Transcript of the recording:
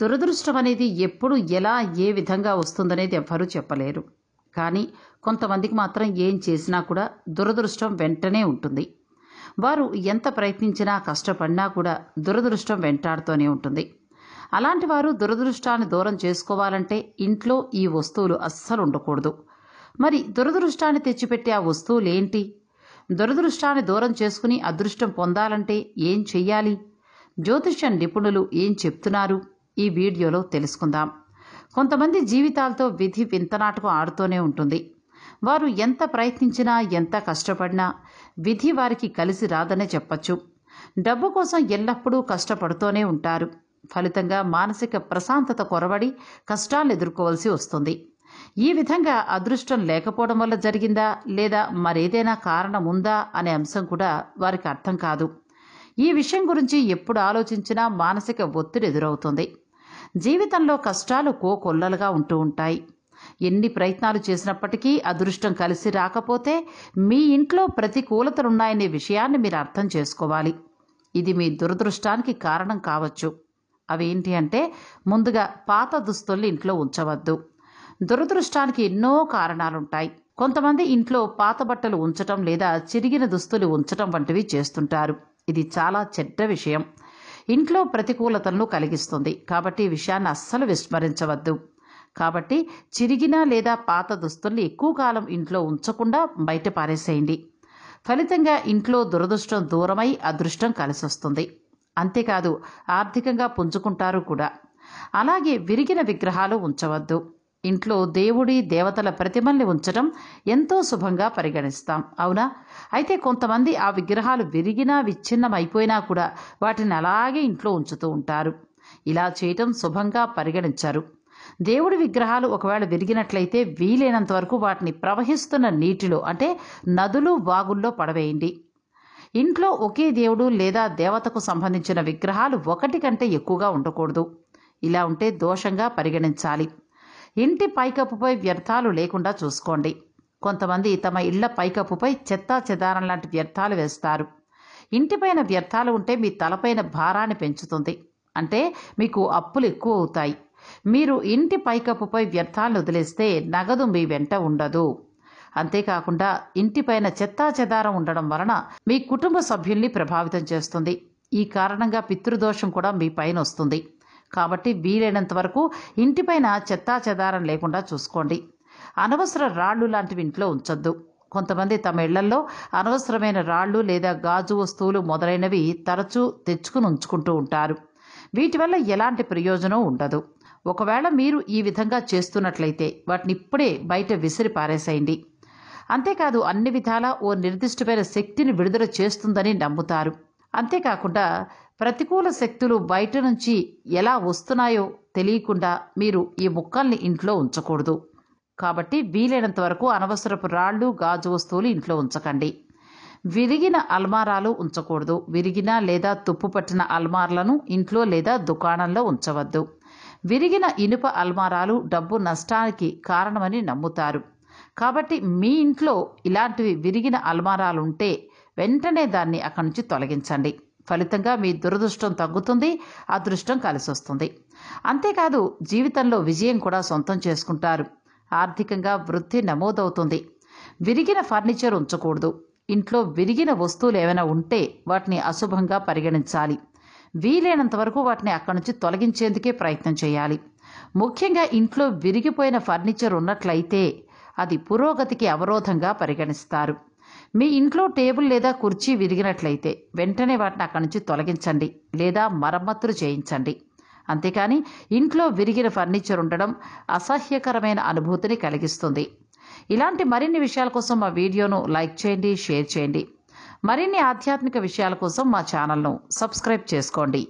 దురదృష్టం అనేది ఎప్పుడు ఎలా ఏ విధంగా వస్తుందనేది ఎవ్వరూ చెప్పలేరు కానీ కొంతమందికి మాత్రం ఏం చేసినా కూడా దురదృష్టం వెంటనే ఉంటుంది వారు ఎంత ప్రయత్నించినా కష్టపడినా కూడా దురదృష్టం వెంటాడుతూనే ఉంటుంది అలాంటి వారు దురదృష్టాన్ని దూరం చేసుకోవాలంటే ఇంట్లో ఈ వస్తువులు అస్సలు ఉండకూడదు మరి దురదృష్టాన్ని తెచ్చిపెట్టే ఆ వస్తువులు ఏంటి దురదృష్టాన్ని దూరం చేసుకుని అదృష్టం పొందాలంటే ఏం చెయ్యాలి జ్యోతిష్య నిపుణులు ఏం చెప్తున్నారు ఈ వీడియోలో తెలుసుకుందాం కొంతమంది జీవితాలతో విధి వింతనాటకం ఆడుతూనే ఉంటుంది వారు ఎంత ప్రయత్నించినా ఎంత కష్టపడినా విధి వారికి కలిసి రాదనే చెప్పచ్చు డబ్బు కోసం ఎల్లప్పుడూ కష్టపడుతూనే ఉంటారు ఫలితంగా మానసిక ప్రశాంతత కొరబడి కష్టాలు ఎదుర్కోవాల్సి వస్తుంది ఈ విధంగా అదృష్టం లేకపోవడం వల్ల జరిగిందా లేదా మరేదైనా కారణం ఉందా అనే అంశం కూడా వారికి అర్థం కాదు ఈ విషయం గురించి ఎప్పుడు ఆలోచించినా మానసిక ఒత్తిడి ఎదురవుతుంది జీవితంలో కష్టాలు కోకొల్లలుగా ఉంటూ ఉంటాయి ఎన్ని ప్రయత్నాలు చేసినప్పటికీ అదృష్టం కలిసి రాకపోతే మీ ఇంట్లో ప్రతికూలతలున్నాయనే విషయాన్ని మీరు అర్థం చేసుకోవాలి ఇది మీ దురదృష్టానికి కారణం కావచ్చు అవి ఏంటి అంటే ముందుగా పాత దుస్తుల్ని ఇంట్లో ఉంచవద్దు దురదృష్టానికి ఎన్నో కారణాలుంటాయి కొంతమంది ఇంట్లో పాత బట్టలు ఉంచటం లేదా చిరిగిన దుస్తులు ఉంచటం వంటివి చేస్తుంటారు ఇది చాలా చెడ్డ విషయం ఇంట్లో ప్రతికూలతలను కలిగిస్తుంది కాబట్టి విషయాన్ని అస్సలు విస్మరించవద్దు కాబట్టి చిరిగిన లేదా పాత దుస్తుల్ని ఎక్కువ కాలం ఇంట్లో ఉంచకుండా బయట పారేసేయండి ఫలితంగా ఇంట్లో దురదృష్టం దూరమై అదృష్టం కలిసొస్తుంది అంతేకాదు ఆర్థికంగా పుంజుకుంటారు కూడా అలాగే విరిగిన విగ్రహాలు ఉంచవద్దు ఇంట్లో దేవుడి దేవతల ప్రతిమల్ని ఉంచడం ఎంతో శుభంగా పరిగణిస్తాం అవునా అయితే కొంతమంది ఆ విగ్రహాలు విరిగినా విచ్ఛిన్నమైపోయినా కూడా వాటిని అలాగే ఇంట్లో ఉంచుతూ ఉంటారు ఇలా చేయటం శుభంగా పరిగణించారు దేవుడి విగ్రహాలు ఒకవేళ విరిగినట్లయితే వీలైనంత వరకు వాటిని ప్రవహిస్తున్న నీటిలో అంటే నదులు వాగుల్లో పడవేయండి ఇంట్లో ఒకే దేవుడు లేదా దేవతకు సంబంధించిన విగ్రహాలు ఒకటి కంటే ఎక్కువగా ఉండకూడదు ఇలా ఉంటే దోషంగా పరిగణించాలి ఇంటి పైకప్పుపై వ్యర్థాలు లేకుండా చూసుకోండి కొంతమంది తమ ఇళ్ల పైకప్పుపై చెత్తా చెదారం లాంటి వ్యర్థాలు వేస్తారు ఇంటిపైన వ్యర్థాలు ఉంటే మీ తలపైన భారాన్ని పెంచుతుంది అంటే మీకు అప్పులు ఎక్కువ అవుతాయి మీరు ఇంటి పైకప్పుపై వ్యర్థాలను వదిలేస్తే నగదు మీ వెంట ఉండదు అంతేకాకుండా ఇంటిపైన చెత్తా చెదారం ఉండడం వలన మీ కుటుంబ సభ్యుల్ని ప్రభావితం చేస్తుంది ఈ కారణంగా పితృదోషం కూడా మీ పైన వస్తుంది కాబట్టి వీలైనంత వరకు ఇంటిపైన చెత్తా చెదారం లేకుండా చూసుకోండి అనవసర రాళ్ళు లాంటివి ఇంట్లో ఉంచొద్దు కొంతమంది తమ ఇళ్లలో అనవసరమైన రాళ్ళు లేదా గాజు వస్తువులు మొదలైనవి తరచూ తెచ్చుకుని ఉంచుకుంటూ ఉంటారు వీటి వల్ల ఎలాంటి ప్రయోజనం ఉండదు ఒకవేళ మీరు ఈ విధంగా చేస్తున్నట్లయితే వాటిని ఇప్పుడే బయట విసిరి పారేసేయండి అంతేకాదు అన్ని విధాలా ఓ నిర్దిష్టమైన శక్తిని విడుదల చేస్తుందని నమ్ముతారు అంతేకాకుండా ప్రతికూల శక్తులు బయట నుంచి ఎలా వస్తున్నాయో తెలియకుండా మీరు ఈ ముక్కల్ని ఇంట్లో ఉంచకూడదు కాబట్టి వీలైనంత వరకు అనవసరపు రాళ్ళు గాజు వస్తువులు ఇంట్లో ఉంచకండి విరిగిన అల్మారాలు ఉంచకూడదు విరిగిన లేదా తుప్పు పట్టిన అల్మార్లను ఇంట్లో లేదా దుకాణంలో ఉంచవద్దు విరిగిన ఇనుప అల్మారాలు డబ్బు నష్టానికి కారణమని నమ్ముతారు కాబట్టి మీ ఇంట్లో ఇలాంటివి విరిగిన అల్మారాలు ఉంటే వెంటనే దాన్ని అక్కడి నుంచి తొలగించండి ఫలితంగా మీ దురదృష్టం తగ్గుతుంది అదృష్టం కలిసి వస్తుంది అంతేకాదు జీవితంలో విజయం కూడా సొంతం చేసుకుంటారు ఆర్థికంగా వృద్ధి నమోదవుతుంది విరిగిన ఫర్నిచర్ ఉంచకూడదు ఇంట్లో విరిగిన వస్తువులు ఏమైనా ఉంటే వాటిని అశుభంగా పరిగణించాలి వీలైనంత వరకు వాటిని అక్కడి నుంచి తొలగించేందుకే ప్రయత్నం చేయాలి ముఖ్యంగా ఇంట్లో విరిగిపోయిన ఫర్నిచర్ ఉన్నట్లయితే అది పురోగతికి అవరోధంగా పరిగణిస్తారు మీ ఇంట్లో టేబుల్ లేదా కుర్చీ విరిగినట్లయితే వెంటనే వాటిని అక్కడి నుంచి తొలగించండి లేదా మరమ్మతులు చేయించండి అంతేకాని ఇంట్లో విరిగిన ఫర్నిచర్ ఉండడం అసహ్యకరమైన అనుభూతిని కలిగిస్తుంది ఇలాంటి మరిన్ని విషయాల కోసం మా వీడియోను లైక్ చేయండి షేర్ చేయండి మరిన్ని ఆధ్యాత్మిక విషయాల కోసం మా ఛానల్ను సబ్స్క్రైబ్ చేసుకోండి